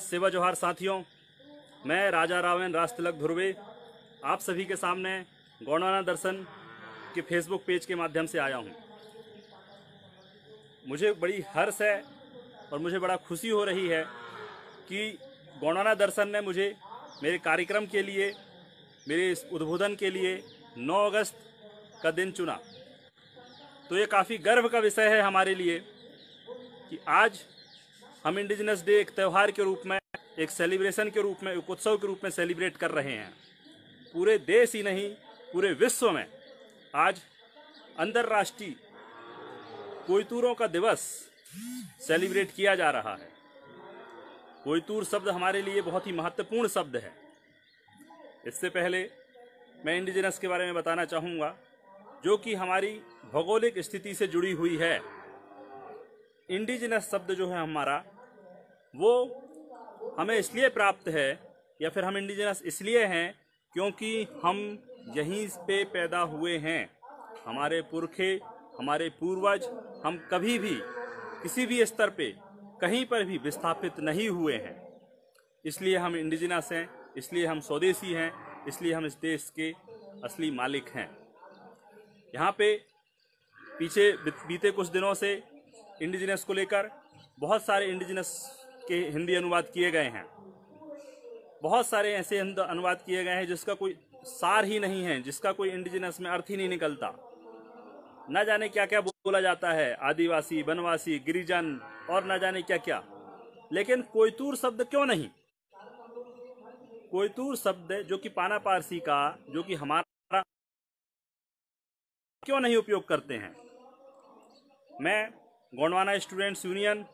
सेवा जोहार साथियों मैं राजा रावण राज तिलक ध्रुवे आप सभी के सामने गौणाना दर्शन के फेसबुक पेज के माध्यम से आया हूँ मुझे बड़ी हर्ष है और मुझे बड़ा खुशी हो रही है कि गौणाना दर्शन ने मुझे मेरे कार्यक्रम के लिए मेरे इस उद्बोधन के लिए 9 अगस्त का दिन चुना तो ये काफ़ी गर्व का विषय है हमारे लिए कि आज हम इंडिजिनस डे एक त्यौहार के रूप में एक सेलिब्रेशन के रूप में एक उत्सव के रूप में सेलिब्रेट कर रहे हैं पूरे देश ही नहीं पूरे विश्व में आज अंतर्राष्ट्रीय कोयतूरों का दिवस सेलिब्रेट किया जा रहा है कोयतूर शब्द हमारे लिए बहुत ही महत्वपूर्ण शब्द है इससे पहले मैं इंडिजिनस के बारे में बताना चाहूँगा जो कि हमारी भौगोलिक स्थिति से जुड़ी हुई है इंडिजिनस शब्द जो है हमारा वो हमें इसलिए प्राप्त है या फिर हम इंडिजिनस इसलिए हैं क्योंकि हम यहीं पे पैदा हुए हैं हमारे पुरखे हमारे पूर्वज हम कभी भी किसी भी स्तर पे कहीं पर भी विस्थापित नहीं हुए हैं इसलिए हम इंडिजिनस हैं इसलिए हम स्वदेशी हैं इसलिए हम इस देश के असली मालिक हैं यहाँ पे पीछे बीते कुछ दिनों से इंडिजिनस को लेकर बहुत सारे इंडिजिनस के हिंदी अनुवाद किए गए हैं बहुत सारे ऐसे अनुवाद किए गए हैं जिसका कोई सार ही नहीं है जिसका कोई इंडिजिनस में अर्थ ही नहीं निकलता न जाने क्या क्या बोला जाता है आदिवासी वनवासी गिरिजन और न जाने क्या क्या लेकिन कोयतूर शब्द क्यों नहीं कोयतूर शब्द जो कि पाना पारसी का जो कि हमारा क्यों नहीं उपयोग करते हैं मैं गोंडवाना स्टूडेंट्स यूनियन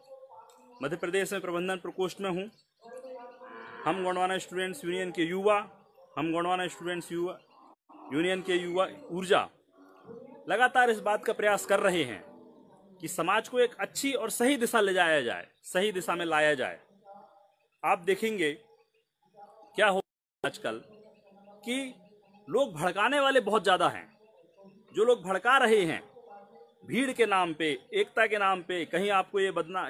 मध्य प्रदेश में प्रबंधन प्रकोष्ठ में हूँ हम गोंडवाना स्टूडेंट्स यूनियन के युवा हम गोंडवाना स्टूडेंट्स युवा यूनियन के युवा ऊर्जा लगातार इस बात का प्रयास कर रहे हैं कि समाज को एक अच्छी और सही दिशा ले जाया जाए सही दिशा में लाया जाए आप देखेंगे क्या हो आजकल कि लोग भड़काने वाले बहुत ज़्यादा हैं जो लोग भड़का रहे हैं भीड़ के नाम पे एकता के नाम पे कहीं आपको ये बदना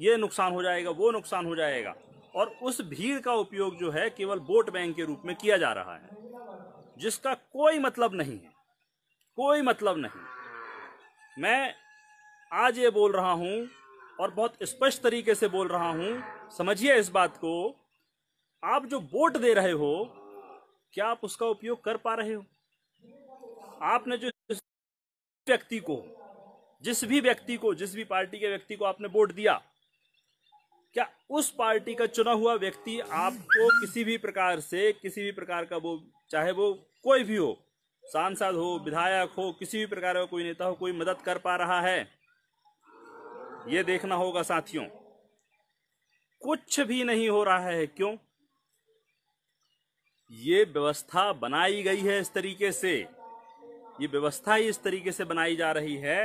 ये नुकसान हो जाएगा वो नुकसान हो जाएगा और उस भीड़ का उपयोग जो है केवल वोट बैंक के रूप में किया जा रहा है जिसका कोई मतलब नहीं है कोई मतलब नहीं मैं आज ये बोल रहा हूँ और बहुत स्पष्ट तरीके से बोल रहा हूँ समझिए इस बात को आप जो वोट दे रहे हो क्या आप उसका उपयोग कर पा रहे हो आपने जो व्यक्ति को जिस भी व्यक्ति को जिस भी पार्टी के व्यक्ति को आपने वोट दिया क्या उस पार्टी का चुना हुआ व्यक्ति आपको किसी भी प्रकार से किसी भी प्रकार का वो चाहे वो कोई भी हो सांसद हो विधायक हो किसी भी प्रकार का कोई नेता हो कोई मदद कर पा रहा है ये देखना होगा साथियों कुछ भी नहीं हो रहा है क्यों ये व्यवस्था बनाई गई है इस तरीके से ये व्यवस्था ही इस तरीके से बनाई जा रही है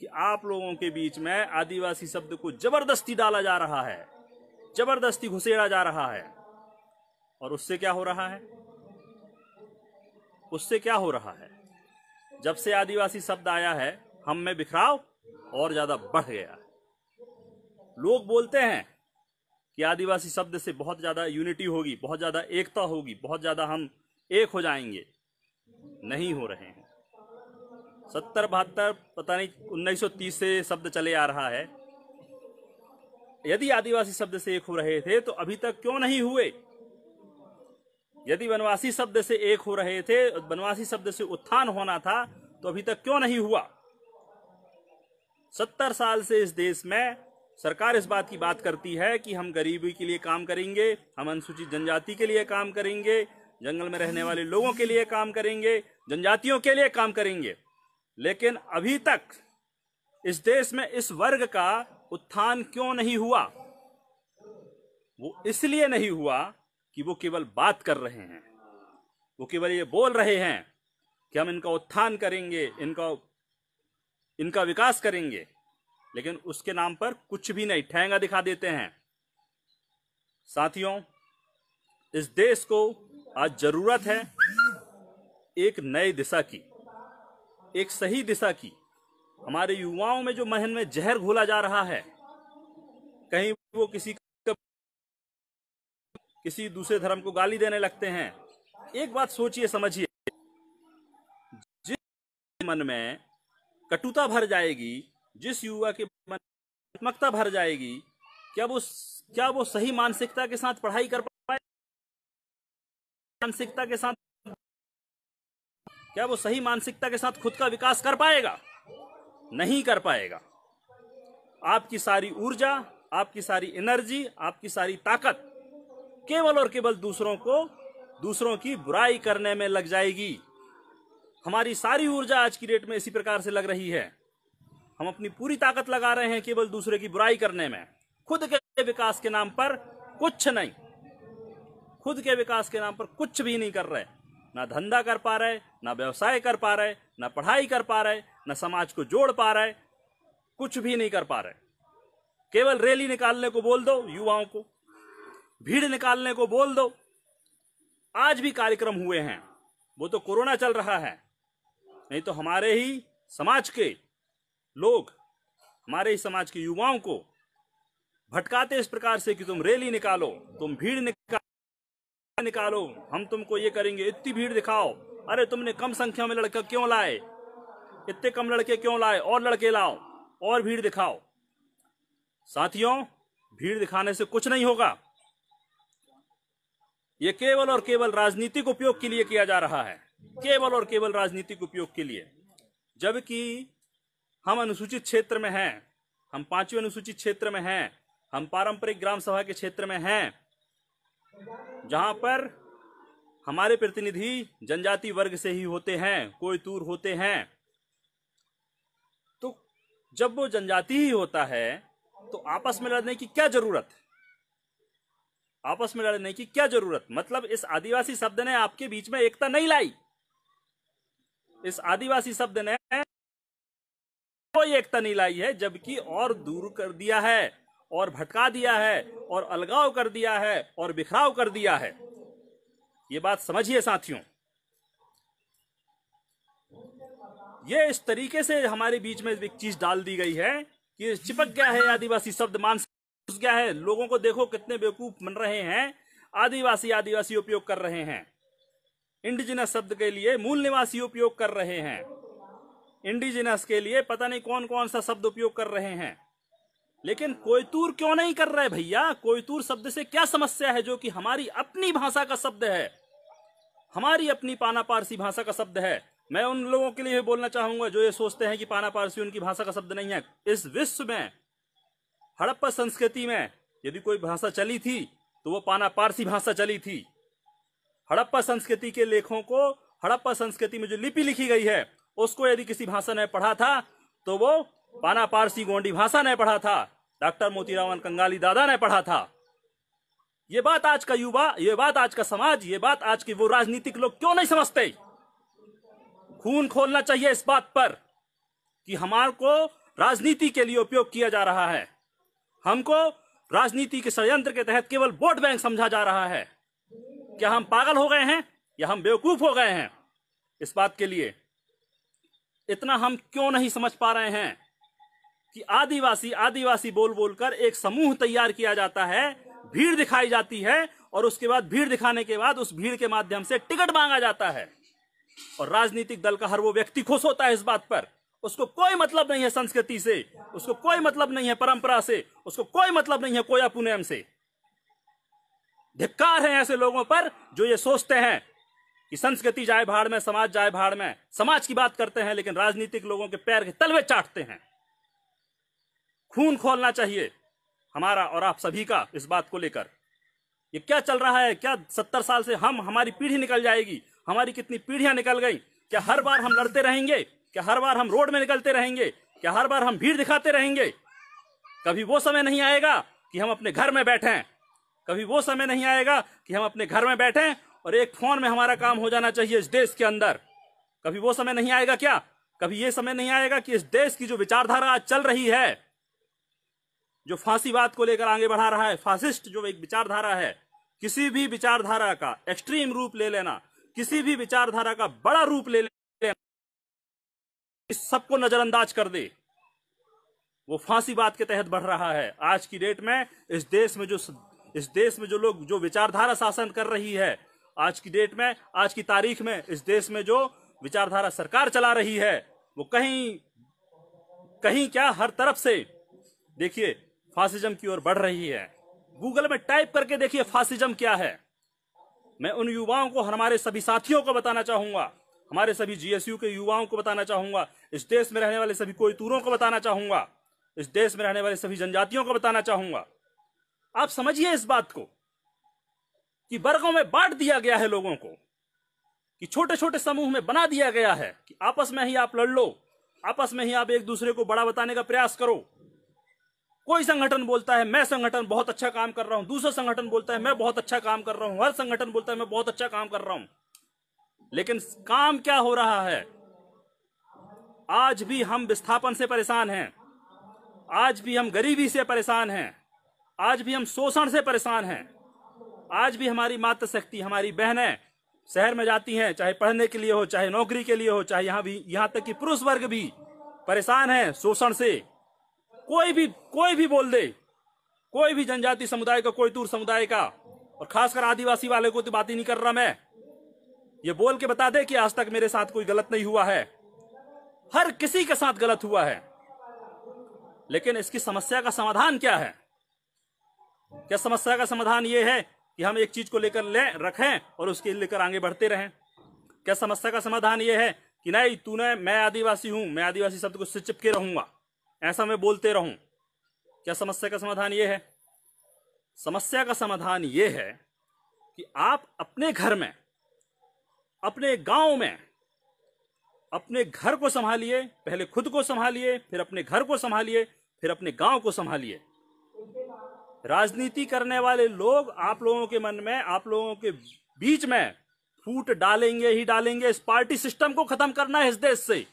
कि आप लोगों के बीच में आदिवासी शब्द को जबरदस्ती डाला जा रहा है जबरदस्ती घुसेड़ा जा रहा है और उससे क्या हो रहा है उससे क्या हो रहा है जब से आदिवासी शब्द आया है हम में बिखराव और ज्यादा बढ़ गया है लोग बोलते हैं कि आदिवासी शब्द से बहुत ज्यादा यूनिटी होगी बहुत ज्यादा एकता होगी बहुत ज्यादा हम एक हो जाएंगे नहीं हो रहे हैं सत्तर बहत्तर पता नहीं 1930 से शब्द चले आ रहा है यदि आदिवासी शब्द से एक हो रहे थे तो अभी तक क्यों नहीं हुए यदि वनवासी शब्द से एक हो रहे थे वनवासी शब्द से उत्थान होना था तो अभी तक क्यों नहीं हुआ सत्तर साल से इस देश में सरकार इस बात की बात करती है कि हम गरीबी के लिए काम करेंगे हम अनुसूचित जनजाति के लिए काम करेंगे जंगल में रहने वाले लोगों के लिए काम करेंगे जनजातियों के लिए काम करेंगे लेकिन अभी तक इस देश में इस वर्ग का उत्थान क्यों नहीं हुआ वो इसलिए नहीं हुआ कि वो केवल बात कर रहे हैं वो केवल ये बोल रहे हैं कि हम इनका उत्थान करेंगे इनका इनका विकास करेंगे लेकिन उसके नाम पर कुछ भी नहीं ठहंगा दिखा देते हैं साथियों इस देश को आज जरूरत है एक नई दिशा की एक सही दिशा की हमारे युवाओं में जो महन में जहर घोला जा रहा है कहीं वो किसी किसी दूसरे धर्म को गाली देने लगते हैं एक बात सोचिए समझिए जिस मन में कटुता भर जाएगी जिस युवा के मन आत्मकता भर जाएगी क्या वो क्या वो सही मानसिकता के साथ पढ़ाई कर पाए मानसिकता के साथ क्या वो सही मानसिकता के साथ खुद का विकास कर पाएगा नहीं कर पाएगा आपकी सारी ऊर्जा आपकी सारी एनर्जी आपकी सारी ताकत केवल और केवल दूसरों को दूसरों की बुराई करने में लग जाएगी हमारी सारी ऊर्जा आज की डेट में इसी प्रकार से लग रही है हम अपनी पूरी ताकत लगा रहे हैं केवल दूसरे की बुराई करने में खुद के विकास के नाम पर कुछ नहीं खुद के विकास के नाम पर कुछ भी नहीं कर रहे ना धंधा कर पा रहे ना व्यवसाय कर पा रहे ना पढ़ाई कर पा रहे ना समाज को जोड़ पा रहे कुछ भी नहीं कर पा रहे केवल रैली निकालने को बोल दो युवाओं को भीड़ निकालने को बोल दो आज भी कार्यक्रम हुए हैं वो तो कोरोना चल रहा है नहीं तो हमारे ही समाज के लोग हमारे ही समाज के युवाओं को भटकाते इस प्रकार से कि तुम रैली निकालो तुम भीड़ निकालो निकालो हम तुमको ये करेंगे इतनी भीड़ दिखाओ अरे तुमने कम संख्या में लड़का क्यों लाए इतने कम लड़के क्यों लाए और लड़के लाओ और भीड़ दिखाओ साथियों भीड़ दिखाने से कुछ नहीं होगा यह केवल और केवल राजनीतिक उपयोग के लिए किया जा रहा है केवल और केवल राजनीतिक उपयोग के लिए जबकि हम अनुसूचित क्षेत्र में हैं हम पांचवें अनुसूचित क्षेत्र में हैं हम पारंपरिक ग्राम सभा के क्षेत्र में हैं जहां पर हमारे प्रतिनिधि जनजाति वर्ग से ही होते हैं कोई तूर होते हैं तो जब वो जनजाति ही होता है तो आपस में लड़ने की क्या जरूरत आपस में लड़ने की क्या जरूरत मतलब इस आदिवासी शब्द ने आपके बीच में एकता नहीं लाई इस आदिवासी शब्द ने कोई एकता नहीं लाई है जबकि और दूर कर दिया है और भटका दिया है और अलगाव कर दिया है और बिखराव कर दिया है ये बात समझिए साथियों ये इस तरीके से हमारे बीच में एक चीज डाल दी गई है कि चिपक गया है आदिवासी शब्द मान घुस गया है लोगों को देखो कितने बेवकूफ बन रहे हैं आदिवासी आदिवासी उपयोग कर रहे हैं इंडिजिनस शब्द के लिए मूल निवासी उपयोग कर रहे हैं इंडिजिनस के लिए पता नहीं कौन कौन सा शब्द उपयोग कर रहे हैं लेकिन कोयतूर क्यों नहीं कर रहे भैया कोयतूर शब्द से क्या समस्या है जो कि हमारी अपनी भाषा का शब्द है हमारी अपनी पाना पारसी भाषा का शब्द है मैं उन लोगों के लिए बोलना चाहूंगा जो ये सोचते हैं कि पाना पारसी उनकी भाषा का शब्द नहीं है इस विश्व में हड़प्पा संस्कृति में यदि कोई भाषा चली थी तो वो पाना पारसी भाषा चली थी हड़प्पा संस्कृति के लेखों को हड़प्पा संस्कृति में जो लिपि लिखी गई है उसको यदि किसी भाषा ने पढ़ा था तो वो पाना पारसी गोंडी भाषा ने पढ़ा था डॉक्टर मोतीरावन कंगाली दादा ने पढ़ा था ये बात आज का युवा ये बात आज का समाज ये बात आज के वो राजनीतिक लोग क्यों नहीं समझते खून खोलना चाहिए इस बात पर कि हमारे को राजनीति के लिए उपयोग किया जा रहा है हमको राजनीति के षडयंत्र के तहत केवल वोट बैंक समझा जा रहा है क्या हम पागल हो गए हैं या हम बेवकूफ हो गए हैं इस बात के लिए इतना हम क्यों नहीं समझ पा रहे हैं कि आदिवासी आदिवासी बोल बोलकर एक समूह तैयार किया जाता है भीड़ दिखाई जाती है और उसके बाद भीड़ दिखाने के बाद उस भीड़ के माध्यम से टिकट मांगा जाता है और राजनीतिक दल का हर वो व्यक्ति खुश होता है इस बात पर उसको कोई मतलब नहीं है संस्कृति से उसको कोई मतलब नहीं है परंपरा से उसको कोई मतलब नहीं है कोया पुनेम से धिक्कार है ऐसे लोगों पर जो ये सोचते हैं कि संस्कृति जाए भाड़ में समाज जाए भाड़ में समाज की बात करते हैं लेकिन राजनीतिक लोगों के पैर के तलवे चाटते हैं खून खोलना चाहिए हमारा और आप सभी का इस बात को लेकर ये क्या चल रहा है क्या सत्तर साल से हम हमारी पीढ़ी निकल जाएगी हमारी कितनी पीढ़ियां निकल गई क्या हर बार हम लड़ते रहेंगे क्या हर बार हम रोड में निकलते रहेंगे क्या हर बार हम भीड़ दिखाते रहेंगे कभी वो समय नहीं आएगा कि हम अपने घर में बैठे कभी वो समय नहीं आएगा कि हम अपने घर में बैठे और एक फोन में हमारा काम हो जाना चाहिए इस देश के अंदर कभी वो समय नहीं आएगा क्या कभी ये समय नहीं आएगा कि इस देश की जो विचारधारा आज चल रही है जो फांसीवाद को लेकर आगे बढ़ा रहा है फासिस्ट जो एक विचारधारा है किसी भी विचारधारा का एक्सट्रीम रूप ले लेना किसी भी विचारधारा का बड़ा रूप ले लेना इस सबको नजरअंदाज कर दे वो फांसीवाद के तहत बढ़ रहा है आज की डेट में इस देश में जो इस देश में जो लोग जो विचारधारा शासन कर रही है आज की डेट में आज की तारीख में इस देश में जो विचारधारा सरकार चला रही है वो कहीं कहीं क्या हर तरफ से देखिए फासिज्म की ओर बढ़ रही है गूगल में टाइप करके देखिए फासिज्म क्या है मैं उन युवाओं को हमारे सभी साथियों को बताना चाहूंगा हमारे सभी जीएसयू के युवाओं को बताना चाहूंगा इस देश में रहने वाले सभी कोई तूरों को बताना चाहूंगा इस देश में रहने वाले सभी जनजातियों को बताना चाहूंगा आप समझिए इस बात को कि वर्गों में बांट दिया गया है लोगों को कि छोटे छोटे समूह में बना दिया गया है कि आपस में ही आप लड़ लो आपस में ही आप एक दूसरे को बड़ा बताने का प्रयास करो कोई संगठन बोलता है मैं संगठन बहुत अच्छा काम कर रहा हूं दूसरा संगठन बोलता है मैं बहुत अच्छा काम कर रहा हूं हर संगठन बोलता है मैं बहुत अच्छा काम कर रहा हूं लेकिन काम क्या हो रहा है आज भी हम विस्थापन से परेशान हैं आज भी हम गरीबी से परेशान हैं आज भी हम शोषण से परेशान हैं आज भी हमारी मातृशक्ति हमारी बहनें शहर में जाती हैं चाहे पढ़ने के लिए हो चाहे नौकरी के लिए हो चाहे यहाँ भी यहाँ तक कि पुरुष वर्ग भी परेशान है शोषण से कोई भी कोई भी बोल दे कोई भी जनजाति समुदाय का कोई दूर समुदाय का और खासकर आदिवासी वाले को तो बात ही नहीं कर रहा मैं ये बोल के बता दे कि आज तक मेरे साथ कोई गलत नहीं हुआ है हर किसी के साथ गलत हुआ है लेकिन इसकी समस्या का समाधान क्या है क्या समस्या का समाधान यह है कि हम एक चीज को लेकर ले रखें और उसके लेकर आगे बढ़ते रहें क्या समस्या का समाधान यह है कि नहीं तूने मैं आदिवासी हूं मैं आदिवासी शब्द को चिपके रहूंगा ऐसा मैं बोलते रहूं क्या समस्या का समाधान यह है समस्या का समाधान यह है कि आप अपने घर में अपने गांव में अपने घर को संभालिए पहले खुद को संभालिए फिर अपने घर को संभालिए फिर अपने गांव को संभालिए राजनीति करने वाले लोग आप लोगों के मन में आप लोगों के बीच में फूट डालेंगे ही डालेंगे इस पार्टी सिस्टम को खत्म करना है इस देश से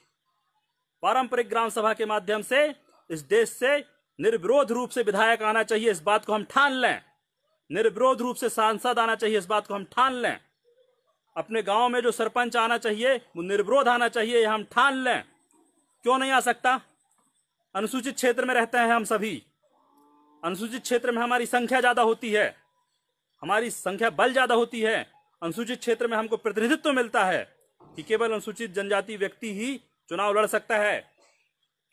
पारंपरिक ग्राम सभा के माध्यम से इस देश से निर्विरोध रूप से विधायक आना चाहिए इस बात को हम ठान लें निर्विरोध रूप से सांसद आना चाहिए इस बात को हम ठान लें अपने गांव में जो सरपंच आना चाहिए वो निर्विरोध आना चाहिए हम ठान लें क्यों नहीं आ सकता अनुसूचित क्षेत्र में रहते हैं हम सभी अनुसूचित क्षेत्र में हमारी संख्या ज़्यादा होती है हमारी संख्या बल ज़्यादा होती है अनुसूचित क्षेत्र में हमको प्रतिनिधित्व मिलता है कि केवल अनुसूचित जनजाति व्यक्ति ही चुनाव लड़ सकता है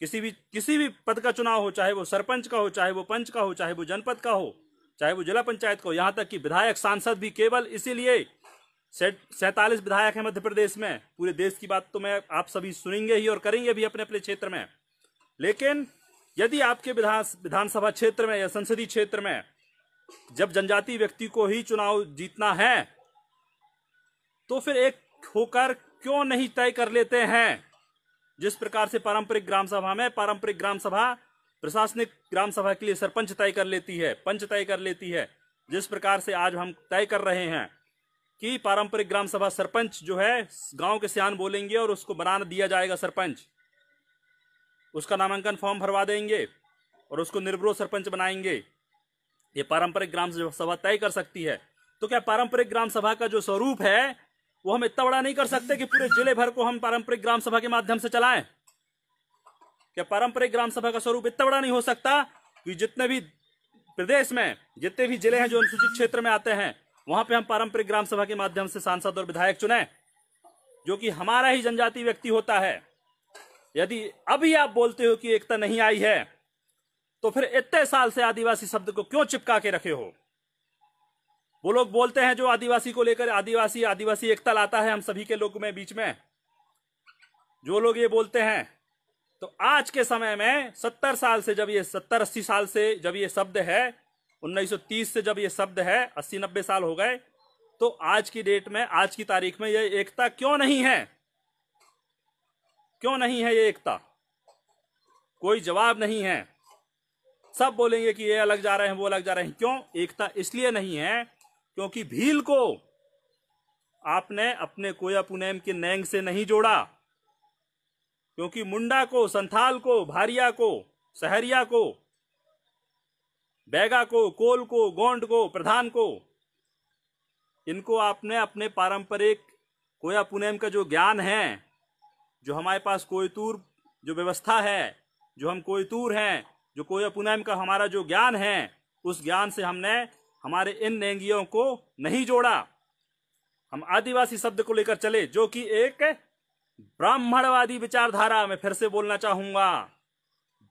किसी भी किसी भी पद का चुनाव हो चाहे वो सरपंच का हो चाहे वो पंच का हो चाहे वो जनपद का हो चाहे वो जिला पंचायत का हो यहाँ तक कि विधायक सांसद भी केवल इसीलिए सैतालीस विधायक हैं मध्य प्रदेश में पूरे देश की बात तो मैं आप सभी सुनेंगे ही और करेंगे भी अपने अपने क्षेत्र में लेकिन यदि आपके विधान विधानसभा क्षेत्र में या संसदीय क्षेत्र में जब जनजाति व्यक्ति को ही चुनाव जीतना है तो फिर एक होकर क्यों नहीं तय कर लेते हैं जिस प्रकार से पारंपरिक ग्राम सभा में पारंपरिक ग्राम सभा प्रशासनिक ग्राम सभा के लिए सरपंच तय कर लेती है पंच तय कर लेती है जिस प्रकार से आज हम तय कर रहे हैं कि पारंपरिक ग्राम सभा सरपंच जो है गांव के सियान बोलेंगे और उसको बना दिया जाएगा सरपंच उसका नामांकन फॉर्म भरवा देंगे और उसको निर्भरो सरपंच बनाएंगे ये पारंपरिक ग्राम सभा तय कर सकती है तो क्या पारंपरिक ग्राम सभा का जो स्वरूप है वो हम इतना बड़ा नहीं कर सकते कि पूरे जिले भर को हम पारंपरिक ग्राम सभा के माध्यम से चलाएं क्या पारंपरिक ग्राम सभा का स्वरूप इतना बड़ा नहीं हो सकता कि जितने भी प्रदेश में जितने भी जिले हैं जो अनुसूचित क्षेत्र में आते हैं वहां पे हम पारंपरिक ग्राम सभा के माध्यम से सांसद और विधायक चुने जो कि हमारा ही जनजाति व्यक्ति होता है यदि अभी आप बोलते हो कि एकता नहीं आई है तो फिर इतने साल से आदिवासी शब्द को क्यों चिपका के रखे हो वो लोग बोलते हैं जो आदिवासी को लेकर आदिवासी आदिवासी एकता लाता है हम सभी के लोग में बीच में जो लोग ये बोलते हैं तो आज के समय में सत्तर साल से जब ये सत्तर अस्सी साल से जब ये शब्द है 1930 से जब ये शब्द है अस्सी नब्बे साल हो गए तो आज की डेट में आज की तारीख में ये एकता क्यों नहीं है क्यों नहीं है ये एकता कोई जवाब नहीं है सब बोलेंगे कि ये अलग जा रहे हैं वो अलग जा रहे हैं क्यों एकता इसलिए नहीं है क्योंकि भील को आपने अपने कोया पुनैम के नैंग से नहीं जोड़ा क्योंकि मुंडा को संथाल को भारिया को सहरिया को बैगा को कोल को गोंड को प्रधान को इनको आपने अपने पारंपरिक कोया पुनेम का जो ज्ञान है जो हमारे पास कोयतूर जो व्यवस्था है जो हम कोयतूर हैं जो कोया पुनेम का हमारा जो ज्ञान है उस ज्ञान से हमने हमारे इन नेंगियों को नहीं जोड़ा हम आदिवासी शब्द को लेकर चले जो कि एक ब्राह्मणवादी विचारधारा मैं फिर से बोलना चाहूंगा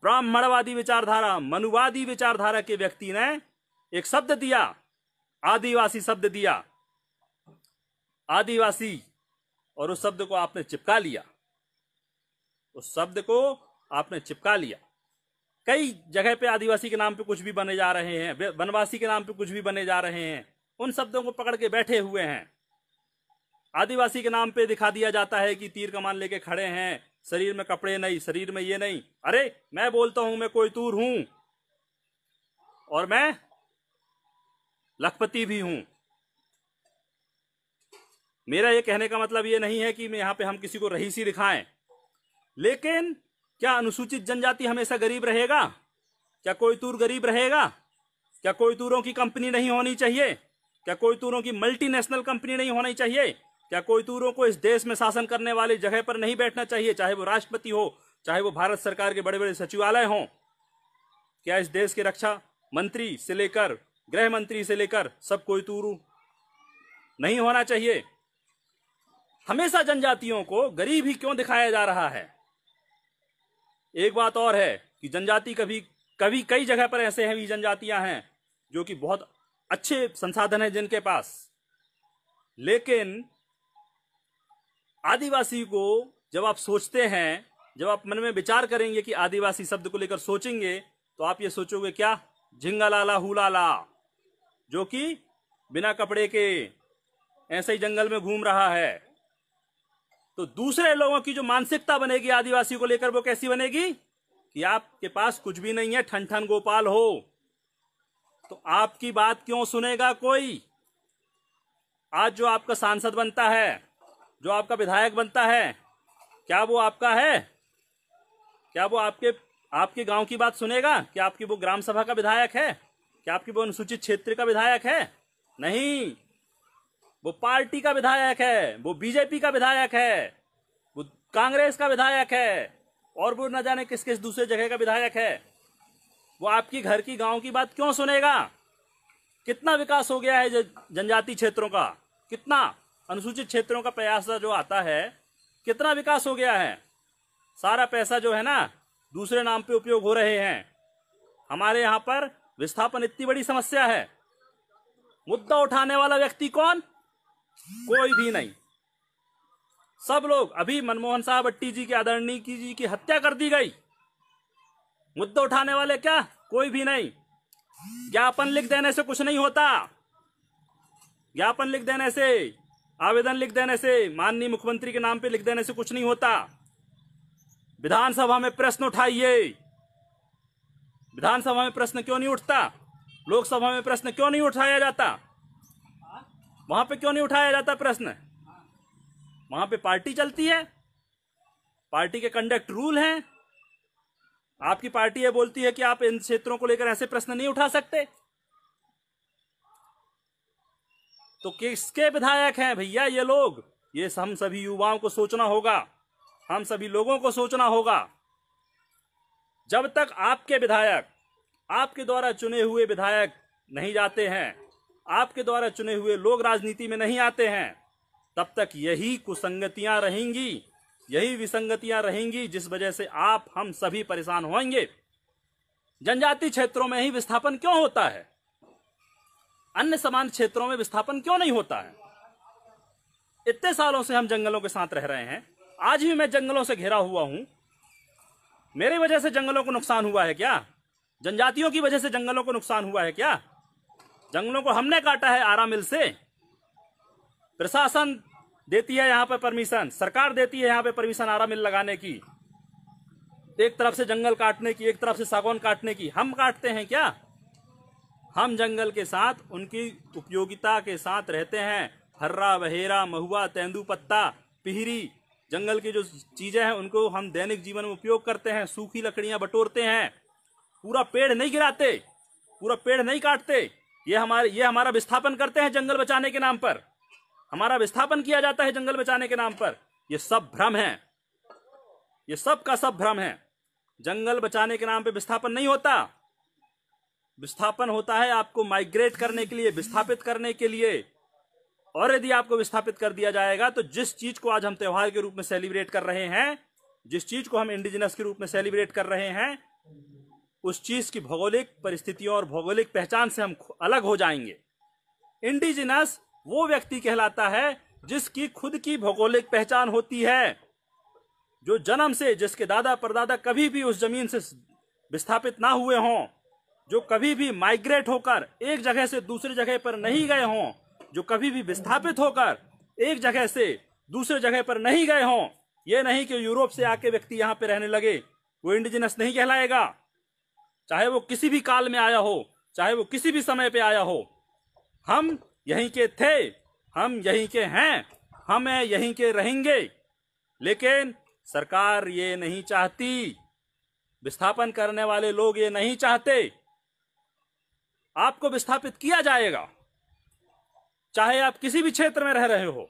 ब्राह्मणवादी विचारधारा मनुवादी विचारधारा के व्यक्ति ने एक शब्द दिया आदिवासी शब्द दिया आदिवासी और उस शब्द को आपने चिपका लिया उस शब्द को आपने चिपका लिया कई जगह पे आदिवासी के नाम पे कुछ भी बने जा रहे हैं वनवासी के नाम पे कुछ भी बने जा रहे हैं उन शब्दों को पकड़ के बैठे हुए हैं आदिवासी के नाम पे दिखा दिया जाता है कि तीर कमान लेके खड़े हैं शरीर में कपड़े नहीं शरीर में ये नहीं अरे मैं बोलता हूं मैं कोई तूर हूं और मैं लखपति भी हूं मेरा ये कहने का मतलब ये नहीं है कि यहां पे हम किसी को रहीसी दिखाएं लेकिन क्या अनुसूचित जनजाति हमेशा गरीब रहेगा क्या कोई तूर गरीब रहेगा क्या कोई तूरों की कंपनी नहीं होनी चाहिए क्या कोई तूरों की मल्टीनेशनल कंपनी नहीं होनी चाहिए क्या कोई तूरों को इस देश में शासन करने वाली जगह पर नहीं बैठना चाहिए चाहे वो राष्ट्रपति हो चाहे वो भारत सरकार के बड़े बड़े सचिवालय हों क्या इस देश के रक्षा मंत्री से लेकर गृह मंत्री से लेकर सब कोई तूरू नहीं होना चाहिए हमेशा जनजातियों को गरीब ही क्यों दिखाया जा रहा है एक बात और है कि जनजाति कभी कभी कई जगह पर ऐसे हैं भी जनजातियां हैं जो कि बहुत अच्छे संसाधन हैं जिनके पास लेकिन आदिवासी को जब आप सोचते हैं जब आप मन में विचार करेंगे कि आदिवासी शब्द को लेकर सोचेंगे तो आप ये सोचोगे क्या झिंगालाला हुलाला जो कि बिना कपड़े के ऐसे ही जंगल में घूम रहा है तो दूसरे लोगों की जो मानसिकता बनेगी आदिवासी को लेकर वो कैसी बनेगी कि आपके पास कुछ भी नहीं है ठन ठन गोपाल हो तो आपकी बात क्यों सुनेगा कोई आज जो आपका सांसद बनता है जो आपका विधायक बनता है क्या वो आपका है क्या वो आपके आपके गांव की बात सुनेगा क्या आपकी वो ग्राम सभा का विधायक है क्या आपकी वो अनुसूचित क्षेत्र का विधायक है नहीं वो पार्टी का विधायक है वो बीजेपी का विधायक है वो कांग्रेस का विधायक है और वो न जाने किस किस दूसरे जगह का विधायक है वो आपकी घर की गांव की बात क्यों सुनेगा कितना विकास हो गया है जनजाति क्षेत्रों का कितना अनुसूचित क्षेत्रों का प्रयास जो आता है कितना विकास हो गया है सारा पैसा जो है ना दूसरे नाम पे उपयोग हो रहे हैं हमारे यहां पर विस्थापन इतनी बड़ी समस्या है मुद्दा उठाने वाला व्यक्ति कौन कोई भी नहीं सब लोग अभी मनमोहन साहब अट्टी जी के आदरणीय की जी की हत्या कर दी गई मुद्दा उठाने वाले क्या कोई भी नहीं ज्ञापन लिख देने से कुछ नहीं होता ज्ञापन लिख देने से आवेदन लिख देने से माननीय मुख्यमंत्री के नाम पे लिख देने से कुछ नहीं होता विधानसभा में प्रश्न उठाइए विधानसभा में प्रश्न क्यों नहीं उठता लोकसभा में प्रश्न क्यों नहीं उठाया जाता वहां पे क्यों नहीं उठाया जाता प्रश्न वहां पे पार्टी चलती है पार्टी के कंडक्ट रूल हैं आपकी पार्टी ये बोलती है कि आप इन क्षेत्रों को लेकर ऐसे प्रश्न नहीं उठा सकते तो किसके विधायक हैं भैया ये लोग ये हम सभी युवाओं को सोचना होगा हम सभी लोगों को सोचना होगा जब तक आपके विधायक आपके द्वारा चुने हुए विधायक नहीं जाते हैं आपके द्वारा चुने हुए लोग राजनीति में नहीं आते हैं तब तक यही कुसंगतियां रहेंगी यही विसंगतियां रहेंगी जिस वजह से आप हम सभी परेशान होंगे जनजाति क्षेत्रों में ही विस्थापन क्यों होता है अन्य समान क्षेत्रों में विस्थापन क्यों नहीं होता है इतने सालों से हम जंगलों के साथ रह रहे हैं आज भी मैं जंगलों से घिरा हुआ हूं मेरी वजह से जंगलों को नुकसान हुआ है क्या जनजातियों की वजह से जंगलों को नुकसान हुआ है क्या जंगलों को हमने काटा है आरा मिल से प्रशासन देती है यहाँ पर परमिशन सरकार देती है यहाँ पे परमिशन आरा मिल लगाने की एक तरफ से जंगल काटने की एक तरफ से सागौन काटने की हम काटते हैं क्या हम जंगल के साथ उनकी उपयोगिता के साथ रहते हैं हर्रा बहेरा महुआ तेंदू पत्ता पिहरी जंगल की जो चीज़ें हैं उनको हम दैनिक जीवन में उपयोग करते हैं सूखी लकड़ियां बटोरते हैं पूरा पेड़ नहीं गिराते पूरा पेड़ नहीं काटते ये हमारे ये हमारा विस्थापन करते हैं जंगल बचाने के नाम पर हमारा विस्थापन किया जाता है जंगल बचाने के नाम पर ये सब भ्रम है ये सब का सब भ्रम है जंगल बचाने के नाम पे विस्थापन नहीं होता विस्थापन होता है आपको माइग्रेट करने के लिए विस्थापित करने के लिए और यदि आपको विस्थापित कर दिया जाएगा तो जिस चीज को आज हम त्यौहार के रूप में सेलिब्रेट कर रहे हैं जिस चीज को हम इंडिजिनस के रूप में सेलिब्रेट कर रहे हैं उस चीज की भौगोलिक परिस्थितियों और भौगोलिक पहचान से हम अलग हो जाएंगे इंडिजिनस वो व्यक्ति कहलाता है जिसकी खुद की भौगोलिक पहचान होती है जो जन्म से जिसके दादा परदादा कभी भी उस जमीन से विस्थापित ना हुए हों जो कभी भी माइग्रेट होकर एक जगह से दूसरी जगह पर नहीं गए हों जो कभी भी विस्थापित होकर एक जगह से दूसरे जगह पर नहीं गए हों ये नहीं कि यूरोप से आके व्यक्ति यहाँ पे रहने लगे वो इंडिजिनस नहीं कहलाएगा चाहे वो किसी भी काल में आया हो चाहे वो किसी भी समय पे आया हो हम यहीं के थे हम यहीं के हैं हम यहीं के रहेंगे लेकिन सरकार ये नहीं चाहती विस्थापन करने वाले लोग ये नहीं चाहते आपको विस्थापित किया जाएगा चाहे आप किसी भी क्षेत्र में रह रहे हो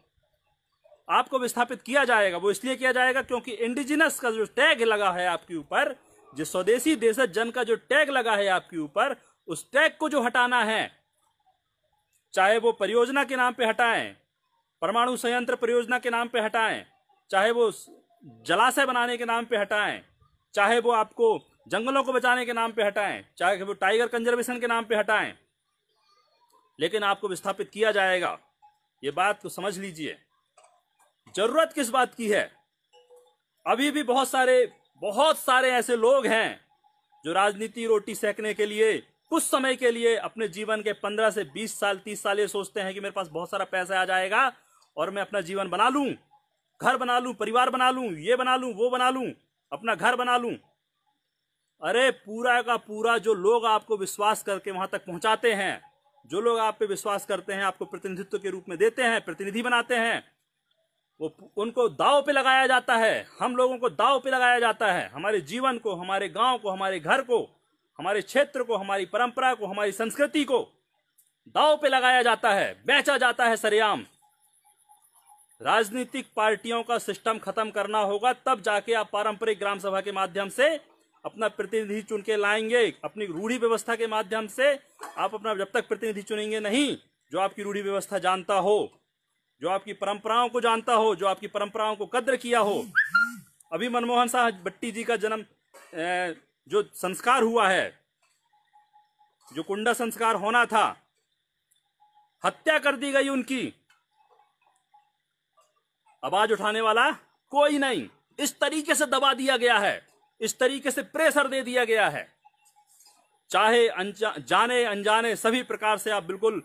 आपको विस्थापित किया जाएगा वो इसलिए किया जाएगा क्योंकि इंडिजिनस का जो टैग लगा है आपके ऊपर जो स्वदेशी देशज जन का जो टैग लगा है आपके ऊपर उस टैग को जो हटाना है चाहे वो परियोजना के नाम पे हटाएं परमाणु संयंत्र परियोजना के नाम पे हटाएं चाहे वो जलाशय बनाने के नाम पे हटाएं चाहे वो आपको जंगलों को बचाने के नाम पे हटाएं चाहे वो टाइगर कंजर्वेशन के नाम पे हटाएं लेकिन आपको विस्थापित किया जाएगा ये बात को समझ लीजिए जरूरत किस बात की है अभी भी बहुत सारे बहुत सारे ऐसे लोग हैं जो राजनीति रोटी सेकने के लिए कुछ समय के लिए अपने जीवन के पंद्रह से बीस साल तीस साल ये सोचते हैं कि मेरे पास बहुत सारा पैसा आ जाएगा और मैं अपना जीवन बना लूं घर बना लूं परिवार बना लूं ये बना लूं वो बना लूं अपना घर बना लूं अरे पूरा का पूरा जो लोग आपको विश्वास करके वहां तक पहुंचाते हैं जो लोग आप पे विश्वास करते हैं आपको प्रतिनिधित्व के रूप में देते हैं प्रतिनिधि बनाते हैं वो उनको दाव पे लगाया जाता है हम लोगों को दाव पे लगाया जाता है हमारे जीवन को हमारे गांव को हमारे घर को हमारे क्षेत्र को हमारी परंपरा को हमारी संस्कृति को दाव पे लगाया जाता है बेचा जाता है सरेआम राजनीतिक पार्टियों का सिस्टम खत्म करना होगा तब जाके आप पारंपरिक ग्राम सभा के माध्यम से अपना प्रतिनिधि चुन के लाएंगे अपनी रूढ़ी व्यवस्था के माध्यम से आप अपना जब तक प्रतिनिधि चुनेंगे नहीं जो आपकी रूढ़ी व्यवस्था जानता हो जो आपकी परंपराओं को जानता हो जो आपकी परंपराओं को कद्र किया हो अभी मनमोहन शाह भट्टी जी का जन्म जो संस्कार हुआ है जो कुंडा संस्कार होना था हत्या कर दी गई उनकी आवाज उठाने वाला कोई नहीं इस तरीके से दबा दिया गया है इस तरीके से प्रेशर दे दिया गया है चाहे अनजा, जाने अनजाने सभी प्रकार से आप बिल्कुल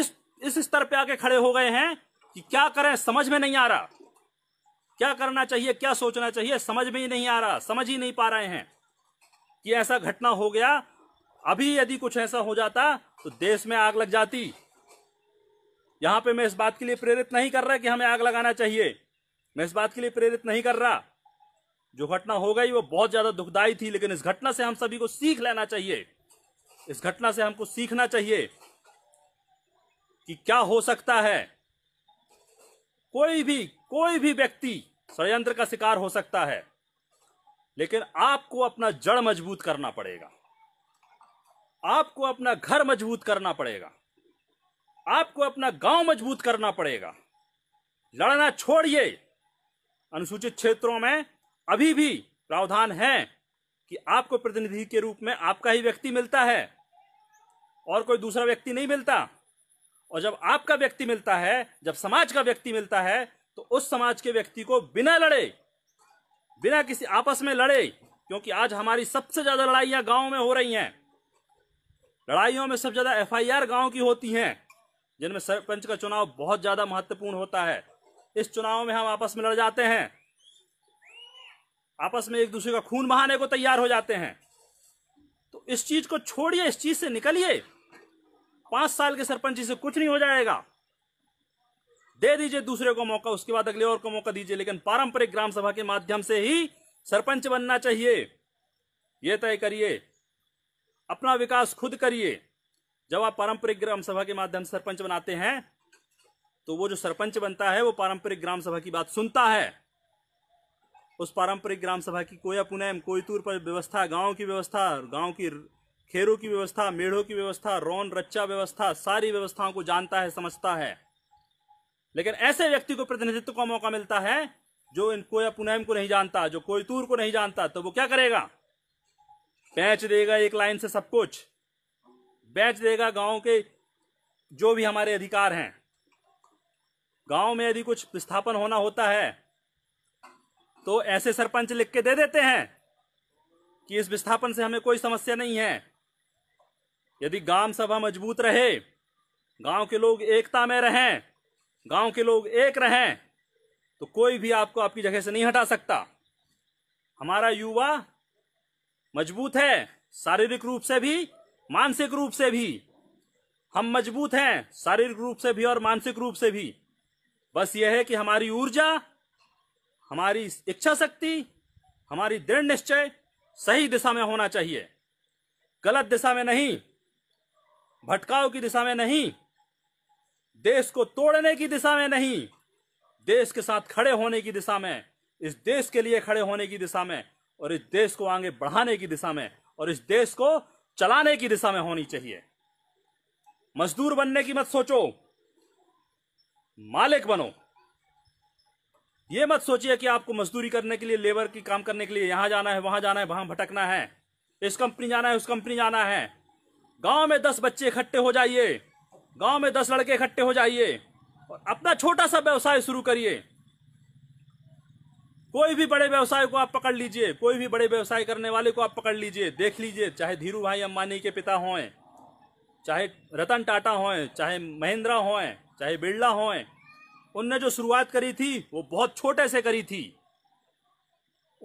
इस इस स्तर पे आके खड़े हो गए हैं कि क्या करें समझ में नहीं आ रहा क्या करना चाहिए क्या सोचना चाहिए समझ में ही नहीं आ रहा समझ ही नहीं पा रहे हैं कि ऐसा घटना हो गया अभी यदि कुछ ऐसा हो जाता तो देश में आग लग जाती यहां पे मैं इस बात के लिए प्रेरित नहीं कर रहा कि हमें आग लगाना चाहिए मैं इस बात के लिए प्रेरित नहीं कर रहा जो घटना हो गई वो बहुत ज्यादा दुखदायी थी लेकिन इस घटना से हम सभी को सीख लेना चाहिए इस घटना से हमको सीखना चाहिए कि क्या हो सकता है कोई भी कोई भी व्यक्ति षडयंत्र का शिकार हो सकता है लेकिन आपको अपना जड़ मजबूत करना पड़ेगा आपको अपना घर मजबूत करना पड़ेगा आपको अपना गांव मजबूत करना पड़ेगा लड़ना छोड़िए अनुसूचित क्षेत्रों में अभी भी प्रावधान है कि आपको प्रतिनिधि के रूप में आपका ही व्यक्ति मिलता है और कोई दूसरा व्यक्ति नहीं मिलता और जब आपका व्यक्ति मिलता है जब समाज का व्यक्ति मिलता है तो उस समाज के व्यक्ति को बिना लड़े बिना किसी आपस में लड़े क्योंकि आज हमारी सबसे ज्यादा लड़ाइयां गांव में हो रही हैं लड़ाइयों में सबसे ज्यादा एफआईआर गांव की होती हैं जिनमें सरपंच का चुनाव बहुत ज्यादा महत्वपूर्ण होता है इस चुनाव में हम आपस में लड़ जाते हैं आपस में एक दूसरे का खून बहाने को तैयार हो जाते हैं तो इस चीज को छोड़िए इस चीज से निकलिए पांच साल के सरपंच से कुछ नहीं हो जाएगा दे दीजिए दूसरे को मौका उसके बाद अगले और को मौका दीजिए लेकिन पारंपरिक ग्राम सभा के माध्यम से ही सरपंच बनना चाहिए यह तय करिए अपना विकास खुद करिए जब आप पारंपरिक ग्राम सभा के माध्यम से सरपंच बनाते हैं तो वो जो सरपंच बनता है वो पारंपरिक ग्राम सभा की बात सुनता है उस पारंपरिक ग्राम सभा की कोई अपुनैम कोई तूर पर व्यवस्था गांव की व्यवस्था गांव की खेरों की व्यवस्था मेढ़ों की व्यवस्था रौन रच्चा व्यवस्था सारी व्यवस्थाओं को जानता है समझता है लेकिन ऐसे व्यक्ति को प्रतिनिधित्व का मौका मिलता है जो इन कोया पुनैम को नहीं जानता जो कोई तूर को नहीं जानता तो वो क्या करेगा बेच देगा एक लाइन से सब कुछ बेच देगा गांव के जो भी हमारे अधिकार हैं गांव में यदि कुछ विस्थापन होना होता है तो ऐसे सरपंच लिख के दे देते हैं कि इस विस्थापन से हमें कोई समस्या नहीं है यदि ग्राम सभा मजबूत रहे गांव के लोग एकता में रहें गांव के लोग एक रहें तो कोई भी आपको आपकी जगह से नहीं हटा सकता हमारा युवा मजबूत है शारीरिक रूप से भी मानसिक रूप से भी हम मजबूत हैं शारीरिक रूप से भी और मानसिक रूप से भी बस यह है कि हमारी ऊर्जा हमारी इच्छा शक्ति हमारी दृढ़ निश्चय सही दिशा में होना चाहिए गलत दिशा में नहीं भटकाव की दिशा में नहीं देश को तोड़ने की दिशा में नहीं देश के साथ खड़े होने की दिशा में इस देश के लिए खड़े होने की दिशा में और इस देश को आगे बढ़ाने की दिशा में और इस देश को चलाने की दिशा में होनी चाहिए मजदूर बनने की मत सोचो मालिक बनो यह मत सोचिए कि आपको मजदूरी करने के लिए लेबर की काम करने के लिए यहां जाना है वहां जाना है वहां भटकना है इस कंपनी जाना है उस कंपनी जाना है गांव में दस बच्चे इकट्ठे हो जाइए गांव में दस लड़के इकट्ठे हो जाइए और अपना छोटा सा व्यवसाय शुरू करिए कोई भी बड़े व्यवसाय को आप पकड़ लीजिए कोई भी बड़े व्यवसाय करने वाले को आप पकड़ लीजिए देख लीजिए चाहे धीरू भाई अंबानी के पिता हों चाहे रतन टाटा हों चाहे महिंद्रा हों चाहे बिरला हों उनने जो शुरुआत करी थी वो बहुत छोटे से करी थी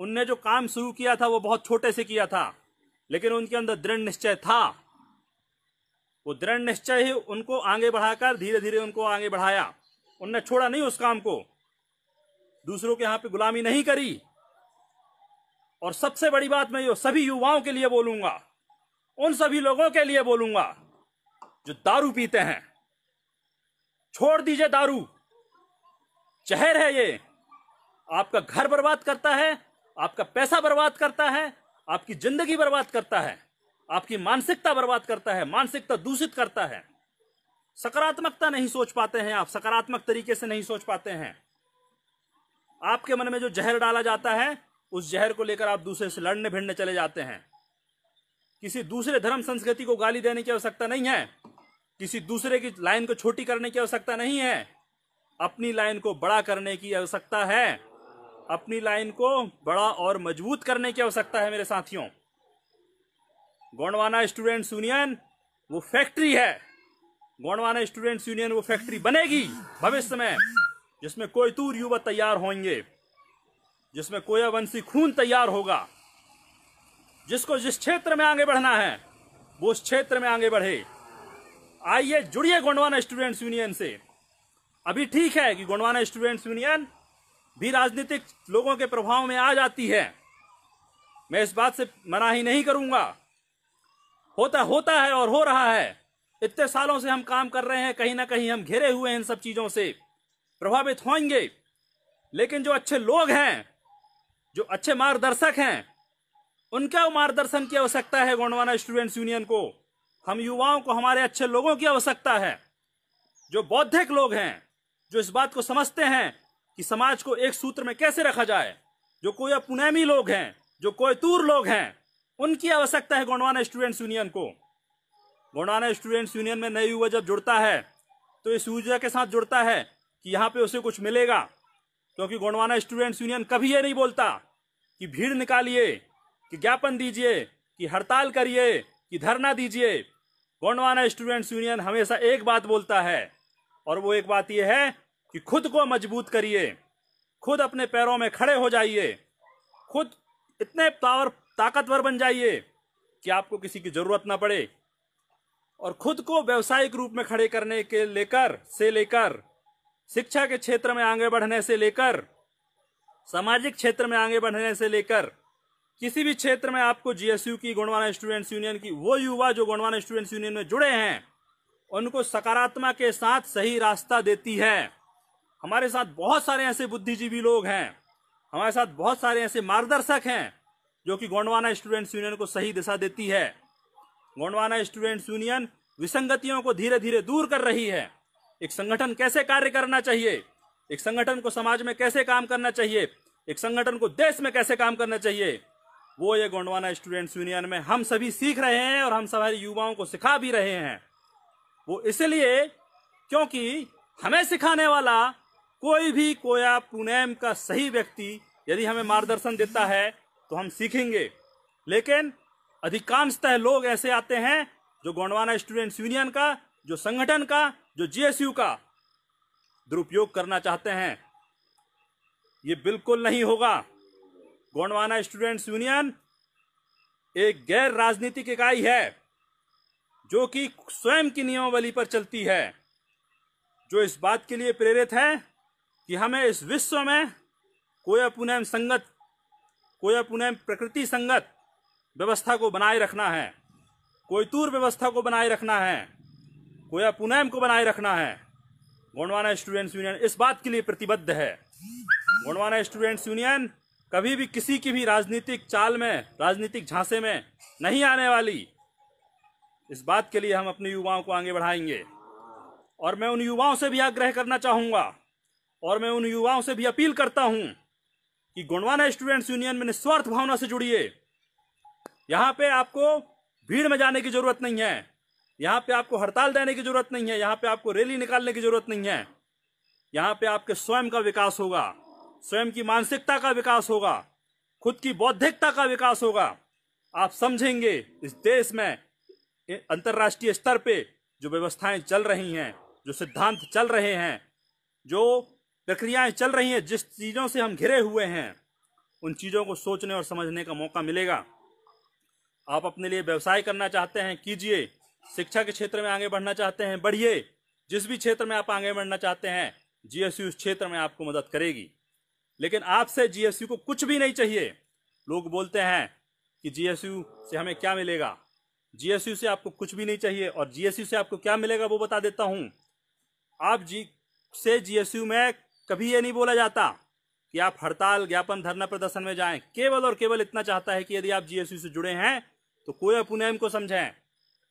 उनने जो काम शुरू किया था वो बहुत छोटे से किया था लेकिन उनके अंदर दृढ़ निश्चय था वो दृढ़ निश्चय ही उनको आगे बढ़ाकर धीरे धीरे उनको आगे बढ़ाया उनने छोड़ा नहीं उस काम को दूसरों के यहां पे गुलामी नहीं करी और सबसे बड़ी बात मैं ये सभी युवाओं के लिए बोलूंगा उन सभी लोगों के लिए बोलूंगा जो दारू पीते हैं छोड़ दीजिए दारू चहर है ये आपका घर बर्बाद करता है आपका पैसा बर्बाद करता है आपकी जिंदगी बर्बाद करता है आपकी मानसिकता बर्बाद करता है मानसिकता दूषित करता है सकारात्मकता नहीं सोच पाते हैं आप सकारात्मक तरीके से नहीं सोच पाते हैं आपके मन में जो जहर डाला जाता है उस जहर को लेकर आप दूसरे से लड़ने भिड़ने चले जाते हैं किसी दूसरे धर्म संस्कृति को गाली देने की आवश्यकता नहीं है किसी दूसरे की लाइन को छोटी करने की आवश्यकता नहीं है अपनी लाइन को बड़ा करने की आवश्यकता है अपनी लाइन को बड़ा और मजबूत करने की आवश्यकता है मेरे साथियों गोंडवाना स्टूडेंट्स यूनियन वो फैक्ट्री है गोंडवाना स्टूडेंट्स यूनियन वो फैक्ट्री बनेगी भविष्य में जिसमें कोयतूर युवा तैयार होंगे जिसमें कोयावंशी खून तैयार होगा जिसको जिस क्षेत्र में आगे बढ़ना है वो उस क्षेत्र में आगे बढ़े आइए जुड़िए गोंडवाना स्टूडेंट्स यूनियन से अभी ठीक है कि गोंडवाना स्टूडेंट्स यूनियन भी राजनीतिक लोगों के प्रभाव में आ जाती है मैं इस बात से मना ही नहीं करूंगा होता होता है और हो रहा है इतने सालों से हम काम कर रहे हैं कहीं ना कहीं हम घिरे हुए हैं इन सब चीजों से प्रभावित होंगे लेकिन जो अच्छे लोग हैं जो अच्छे मार्गदर्शक हैं उनका मार्गदर्शन की आवश्यकता है गोंडवाना स्टूडेंट्स यूनियन को हम युवाओं को हमारे अच्छे लोगों की आवश्यकता है जो बौद्धिक लोग हैं जो इस बात को समझते हैं कि समाज को एक सूत्र में कैसे रखा जाए जो कोई अपुनैमी लोग हैं जो कोई तूर लोग हैं उनकी आवश्यकता है गोंडवाना स्टूडेंट्स यूनियन को गोंडवाना स्टूडेंट्स यूनियन में नए युवा जब जुड़ता है तो इस ऊर्जा के साथ जुड़ता है कि यहाँ पे उसे कुछ मिलेगा क्योंकि गोंडवाना स्टूडेंट्स यूनियन कभी ये नहीं बोलता कि भीड़ निकालिए कि ज्ञापन दीजिए कि हड़ताल करिए कि धरना दीजिए गोंडवाना स्टूडेंट्स यूनियन हमेशा एक बात बोलता है और वो एक बात यह है कि खुद को मजबूत करिए खुद अपने पैरों में खड़े हो जाइए खुद इतने पावर ताकतवर बन जाइए कि आपको किसी की ज़रूरत ना पड़े और खुद को व्यवसायिक रूप में खड़े करने के लेकर से लेकर शिक्षा के क्षेत्र में आगे बढ़ने से लेकर सामाजिक क्षेत्र में आगे बढ़ने से लेकर किसी भी क्षेत्र में आपको जीएसयू की गोंडवाना स्टूडेंट्स यूनियन की वो युवा जो गोंडवाना स्टूडेंट्स यूनियन में जुड़े हैं उनको सकारात्मक के साथ सही रास्ता देती है हमारे साथ बहुत सारे ऐसे बुद्धिजीवी लोग हैं हमारे साथ बहुत सारे ऐसे मार्गदर्शक हैं जो कि गोंडवाना स्टूडेंट्स यूनियन को सही दिशा देती है गोंडवाना स्टूडेंट्स यूनियन विसंगतियों को धीरे धीरे दूर कर रही है एक संगठन कैसे कार्य करना चाहिए एक संगठन को समाज में कैसे काम करना चाहिए एक संगठन को देश में कैसे काम करना चाहिए वो ये गोंडवाना स्टूडेंट्स यूनियन में हम सभी सीख रहे हैं और हम सभी युवाओं को सिखा भी रहे हैं वो इसलिए क्योंकि हमें सिखाने वाला कोई भी कोया पुनैम का सही व्यक्ति यदि हमें मार्गदर्शन देता है तो हम सीखेंगे लेकिन अधिकांशतः लोग ऐसे आते हैं जो गोंडवाना स्टूडेंट्स यूनियन का जो संगठन का जो जीएसयू का दुरुपयोग करना चाहते हैं ये बिल्कुल नहीं होगा गोंडवाना स्टूडेंट्स यूनियन एक गैर राजनीतिक इकाई है जो कि स्वयं की नियमावली पर चलती है जो इस बात के लिए प्रेरित है कि हमें इस विश्व में कोई अपुनयम संगत कोई अपने प्रकृति संगत व्यवस्था को बनाए रखना है कोई तूर व्यवस्था को बनाए रखना है कोया पुनैम को बनाए रखना है गोंडवाना स्टूडेंट्स यूनियन इस बात के लिए प्रतिबद्ध है गोंडवाना स्टूडेंट्स यूनियन कभी भी किसी की भी राजनीतिक चाल में राजनीतिक झांसे में नहीं आने वाली इस बात के लिए हम अपने युवाओं को आगे बढ़ाएंगे और मैं उन युवाओं से भी आग्रह करना चाहूँगा और मैं उन युवाओं से भी अपील करता हूँ कि गोंडवाना स्टूडेंट्स यूनियन में निस्वार्थ भावना से जुड़िए यहां पे आपको भीड़ में जाने की जरूरत नहीं है यहां पे आपको हड़ताल देने की जरूरत नहीं है यहां पे आपको रैली निकालने की जरूरत नहीं है यहां पे आपके स्वयं का विकास होगा स्वयं की मानसिकता का विकास होगा खुद की बौद्धिकता का विकास होगा आप समझेंगे इस देश में अंतर्राष्ट्रीय स्तर पे जो व्यवस्थाएं चल रही हैं जो सिद्धांत चल रहे हैं जो प्रक्रियाएं चल रही हैं जिस चीज़ों से हम घिरे हुए हैं उन चीज़ों को सोचने और समझने का मौका मिलेगा आप अपने लिए व्यवसाय करना चाहते हैं कीजिए शिक्षा के क्षेत्र में आगे बढ़ना चाहते हैं बढ़िए जिस भी क्षेत्र में आप आगे बढ़ना चाहते हैं जीएसयू उस क्षेत्र में आपको मदद करेगी लेकिन आपसे जीएसयू को कुछ भी नहीं चाहिए लोग बोलते हैं कि जीएसयू से हमें क्या मिलेगा जीएसयू से आपको कुछ भी नहीं चाहिए और जीएसयू से आपको क्या मिलेगा वो बता देता हूँ आप जी से जीएसयू में कभी यह नहीं बोला जाता कि आप हड़ताल ज्ञापन धरना प्रदर्शन में जाएं केवल और केवल इतना चाहता है कि यदि आप जीएसयू से जुड़े हैं तो कोई अपुनयम को समझें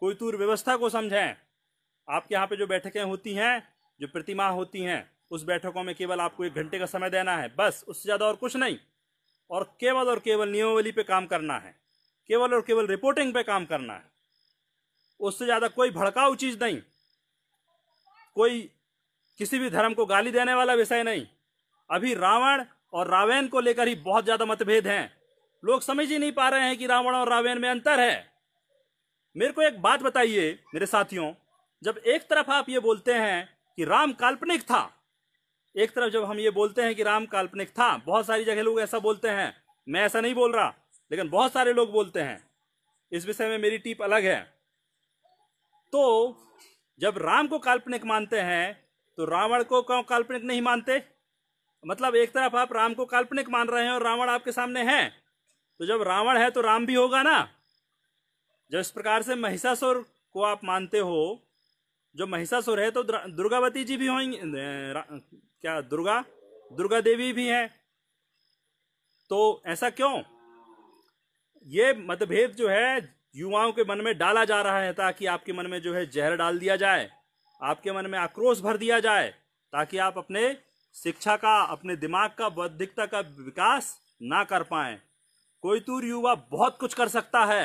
कोई तूर व्यवस्था को समझें आपके यहाँ पे जो बैठकें होती हैं जो प्रतिमा होती हैं उस बैठकों में केवल आपको एक घंटे का समय देना है बस उससे ज़्यादा और कुछ नहीं और केवल और केवल नियमावली पे काम करना है केवल और केवल रिपोर्टिंग पे काम करना है उससे ज़्यादा कोई भड़काऊ चीज़ नहीं कोई किसी भी धर्म को गाली देने वाला विषय नहीं अभी रावण और रावण को लेकर ही बहुत ज्यादा मतभेद हैं लोग समझ ही नहीं पा रहे हैं कि रावण और रावण में अंतर है मेरे को एक बात बताइए मेरे साथियों जब एक तरफ आप ये बोलते हैं कि राम काल्पनिक था एक तरफ जब हम ये बोलते हैं कि राम काल्पनिक था बहुत सारी जगह लोग ऐसा बोलते हैं मैं ऐसा नहीं बोल रहा लेकिन बहुत सारे लोग बोलते हैं इस विषय में मेरी टीप अलग है तो जब राम को काल्पनिक मानते हैं तो रावण को क्यों काल्पनिक नहीं मानते मतलब एक तरफ आप राम को काल्पनिक मान रहे हैं और रावण आपके सामने है तो जब रावण है तो राम भी होगा ना जब इस प्रकार से महिषासुर को आप मानते हो जो महिषासुर है तो दुर्गावती जी भी हो क्या दुर्गा दुर्गा देवी भी है तो ऐसा क्यों ये मतभेद जो है युवाओं के मन में डाला जा रहा है ताकि आपके मन में जो है जहर डाल दिया जाए आपके मन में आक्रोश भर दिया जाए ताकि आप अपने शिक्षा का अपने दिमाग का बौद्धिकता का विकास ना कर पाए कोई तूर युवा बहुत कुछ कर सकता है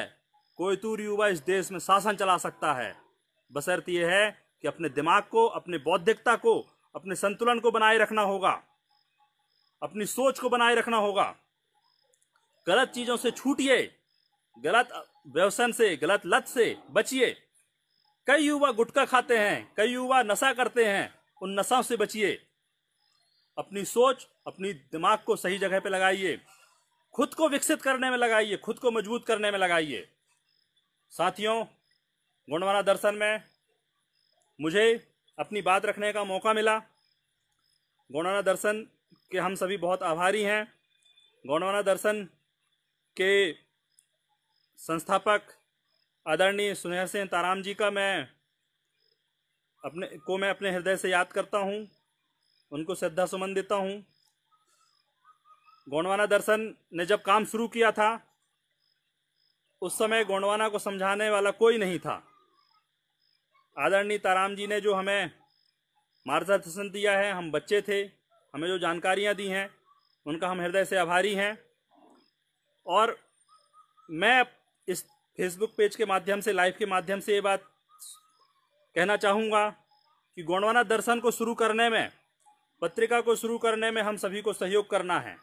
कोई तूर युवा इस देश में शासन चला सकता है बसरत यह है कि अपने दिमाग को अपने बौद्धिकता को अपने संतुलन को बनाए रखना होगा अपनी सोच को बनाए रखना होगा गलत चीज़ों से छूटिए गलत व्यवसन से गलत लत से बचिए कई युवा गुटखा खाते हैं कई युवा नशा करते हैं उन नशाओं से बचिए अपनी सोच अपनी दिमाग को सही जगह पे लगाइए खुद को विकसित करने में लगाइए खुद को मजबूत करने में लगाइए साथियों गुणवाना दर्शन में मुझे अपनी बात रखने का मौका मिला गौणाना दर्शन के हम सभी बहुत आभारी हैं गौणाना दर्शन के संस्थापक आदरणीय सुनहर सिंह ताराम जी का मैं अपने को मैं अपने हृदय से याद करता हूँ उनको श्रद्धा सुमन देता हूँ गोंडवाना दर्शन ने जब काम शुरू किया था उस समय गोंडवाना को समझाने वाला कोई नहीं था आदरणीय ताराम जी ने जो हमें मार्गदर्शन दिया है हम बच्चे थे हमें जो जानकारियाँ दी हैं उनका हम हृदय से आभारी हैं और मैं इस फेसबुक पेज के माध्यम से लाइव के माध्यम से ये बात कहना चाहूँगा कि गोंडवाना दर्शन को शुरू करने में पत्रिका को शुरू करने में हम सभी को सहयोग करना है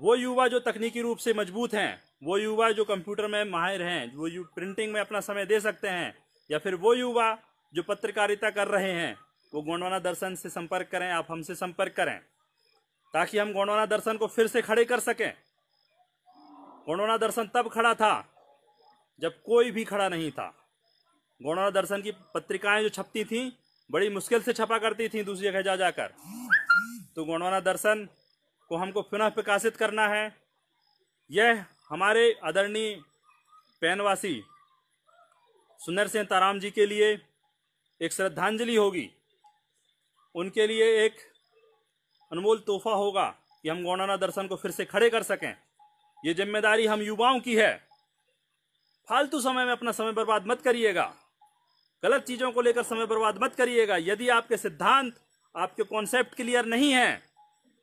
वो युवा जो तकनीकी रूप से मजबूत हैं वो युवा जो कंप्यूटर में माहिर हैं वो प्रिंटिंग में अपना समय दे सकते हैं या फिर वो युवा जो पत्रकारिता कर रहे हैं वो गोंडवाना दर्शन से संपर्क करें आप हमसे संपर्क करें ताकि हम गोंडवाना दर्शन को फिर से खड़े कर सकें गोंडवाना दर्शन तब खड़ा था जब कोई भी खड़ा नहीं था गौणा दर्शन की पत्रिकाएं जो छपती थीं बड़ी मुश्किल से छपा करती थीं दूसरी जगह जा जाकर तो गौणवाना दर्शन को हमको पुनः प्रकाशित करना है यह हमारे आदरणीय पैनवासी सुंदर सिंह ताराम जी के लिए एक श्रद्धांजलि होगी उनके लिए एक अनमोल तोहफा होगा कि हम गौणाना दर्शन को फिर से खड़े कर सकें ये जिम्मेदारी हम युवाओं की है फालतू समय में अपना समय बर्बाद मत करिएगा गलत चीज़ों को लेकर समय बर्बाद मत करिएगा यदि आपके सिद्धांत आपके कॉन्सेप्ट क्लियर नहीं है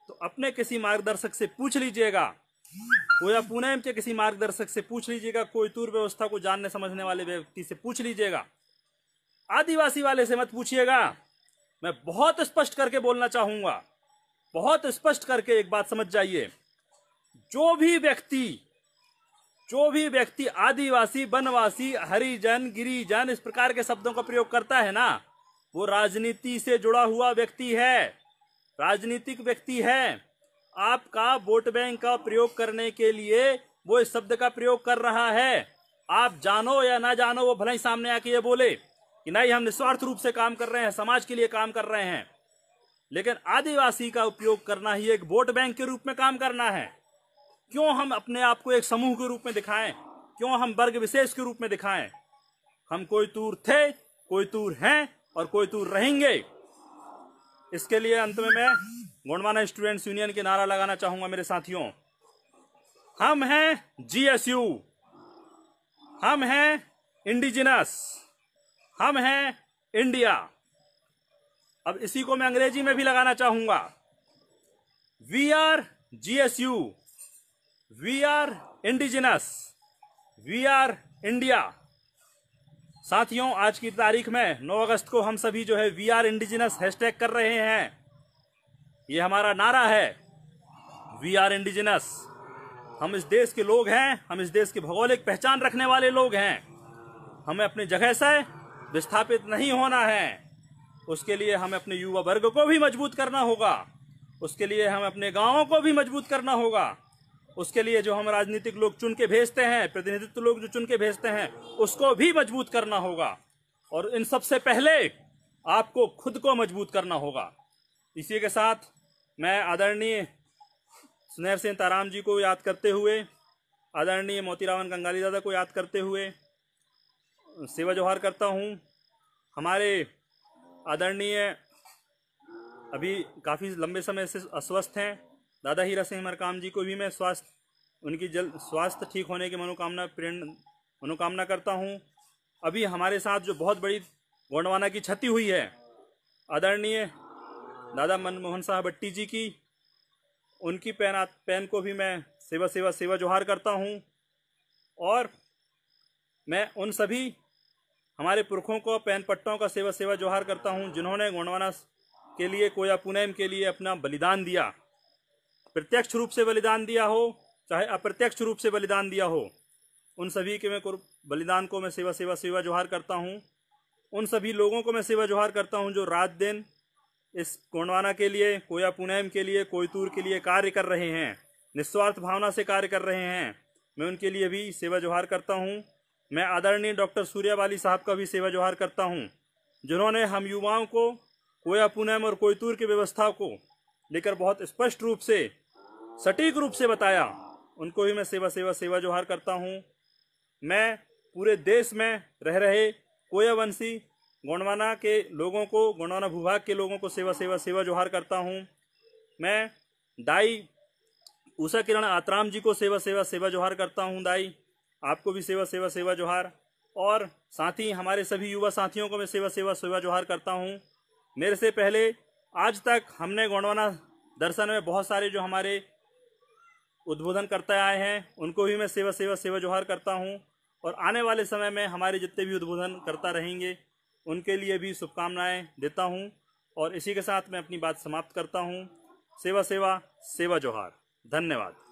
तो अपने किसी मार्गदर्शक से पूछ लीजिएगा या पुणे के किसी मार्गदर्शक से पूछ लीजिएगा कोई तूर व्यवस्था को जानने समझने वाले व्यक्ति से पूछ लीजिएगा आदिवासी वाले से मत पूछिएगा मैं बहुत स्पष्ट करके बोलना चाहूंगा बहुत स्पष्ट करके एक बात समझ जाइए जो भी व्यक्ति जो भी व्यक्ति आदिवासी वनवासी हरिजन गिरिजन इस प्रकार के शब्दों का प्रयोग करता है ना वो राजनीति से जुड़ा हुआ व्यक्ति है राजनीतिक व्यक्ति है आपका वोट बैंक का प्रयोग करने के लिए वो इस शब्द का प्रयोग कर रहा है आप जानो या ना जानो वो भले ही सामने आके ये बोले कि नहीं हम निस्वार्थ रूप से काम कर रहे हैं समाज के लिए काम कर रहे हैं लेकिन आदिवासी का उपयोग करना ही एक वोट बैंक के रूप में काम करना है क्यों हम अपने आप को एक समूह के रूप में दिखाएं क्यों हम वर्ग विशेष के रूप में दिखाएं हम कोई तूर थे कोई तूर हैं और कोई तूर रहेंगे इसके लिए अंत में मैं गोंडवाना स्टूडेंट्स यूनियन के नारा लगाना चाहूंगा मेरे साथियों हम हैं जीएसयू हम हैं इंडिजिनस हम हैं इंडिया अब इसी को मैं अंग्रेजी में भी लगाना चाहूंगा we are GSU we are indigenous we are India साथियों आज की तारीख में 9 अगस्त को हम सभी जो है वी आर इंडिजिनस हैशटैग कर रहे हैं ये हमारा नारा है वी आर इंडिजिनस हम इस देश के लोग हैं हम इस देश की भौगोलिक पहचान रखने वाले लोग हैं हमें अपनी जगह से विस्थापित नहीं होना है उसके लिए हमें अपने युवा वर्ग को भी मजबूत करना होगा उसके लिए हमें अपने गांवों को भी मजबूत करना होगा उसके लिए जो हम राजनीतिक लोग चुन के भेजते हैं प्रतिनिधित्व लोग जो चुन के भेजते हैं उसको भी मजबूत करना होगा और इन सबसे पहले आपको खुद को मजबूत करना होगा इसी के साथ मैं आदरणीय सुनहर सिंह ताराम जी को याद करते हुए आदरणीय मोतीरावन गंगाली दादा को याद करते हुए सेवा जोहार करता हूँ हमारे आदरणीय अभी काफ़ी लंबे समय से अस्वस्थ हैं दादा हीरा सिंह मरकाम जी को भी मैं स्वास्थ्य उनकी जल स्वास्थ्य ठीक होने की मनोकामना प्रेरण मनोकामना करता हूँ अभी हमारे साथ जो बहुत बड़ी गोंडवाना की क्षति हुई है आदरणीय दादा मनमोहन साहब भट्टी जी की उनकी पैन पैन को भी मैं सेवा सेवा सेवा जोहार करता हूँ और मैं उन सभी हमारे पुरखों को पैन पट्टों का सेवा सेवा जोहार करता हूँ जिन्होंने गोंडवाना के लिए कोया पुनैम के लिए अपना बलिदान दिया प्रत्यक्ष रूप से बलिदान दिया हो चाहे अप्रत्यक्ष रूप से बलिदान दिया हो उन सभी के मैं बलिदान को मैं सेवा सेवा सेवा जोहार करता हूँ उन सभी लोगों को मैं सेवा जोहार करता हूँ जो रात दिन इस कोंडवाना के लिए कोया पुनैम के लिए कोयतूर के लिए कार्य कर रहे हैं निस्वार्थ भावना से कार्य कर रहे हैं मैं उनके लिए भी सेवा जोहार करता हूँ मैं आदरणीय डॉक्टर सूर्यावाली साहब का भी सेवा जोहार करता हूँ जिन्होंने हम युवाओं को कोया पुनैम और कोयतूर की व्यवस्था को लेकर बहुत स्पष्ट रूप से सटीक रूप से बताया उनको भी मैं सेवा सेवा सेवा जोहार करता हूँ मैं पूरे देश में रह रहे कोयावंशी गोंडवाना के लोगों को गोंडवाना भूभाग के लोगों को सेवा सेवा सेवा जोहार करता हूँ मैं दाई उषा किरण आतराम जी को सेवा सेवा सेवा जोहार करता हूँ दाई आपको भी सेवा सेवा सेवा जोहार और साथ ही हमारे सभी युवा साथियों को मैं सेवा सेवा सेवा जोहार करता हूँ मेरे से पहले आज तक हमने गोंडवाना दर्शन में बहुत सारे जो हमारे उद्बोधन करते आए हैं उनको भी मैं सेवा सेवा सेवा जोहार करता हूँ और आने वाले समय में हमारे जितने भी उद्बोधन करता रहेंगे उनके लिए भी शुभकामनाएँ देता हूँ और इसी के साथ मैं अपनी बात समाप्त करता हूँ सेवा सेवा सेवा जोहार धन्यवाद